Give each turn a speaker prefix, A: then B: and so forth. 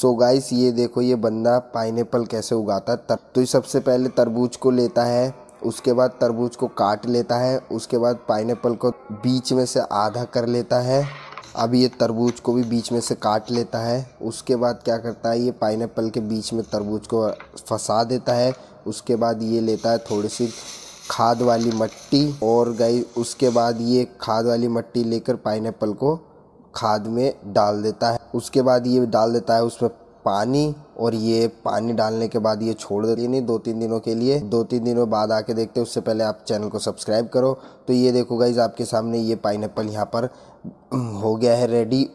A: सो so guys ये देखो ये बंदा पाइनएप्पल कैसे उगाता है तब तो सबसे पहले तरबूज को लेता है उसके बाद तरबूज को काट लेता है उसके बाद पाइनएप्पल को बीच में से आधा कर लेता है अब ये तरबूज को भी बीच में से काट लेता है उसके बाद क्या करता है ये पाइनएप्पल के बीच में तरबूज को फंसा देता है उसके बाद ये लेता है थोड़ी सी खाद वाली मट्टी और गई उसके बाद ये खाद वाली मट्टी लेकर पाइनएप्पल को खाद में डाल देता है उसके बाद ये डाल देता है उसमें पानी और ये पानी डालने के बाद ये छोड़ देती है नहीं दो तीन दिनों के लिए दो तीन दिनों बाद आके देखते हैं उससे पहले आप चैनल को सब्सक्राइब करो तो ये देखो गाइज आपके सामने ये पाइन यहाँ पर हम्म, हो गया है रेडी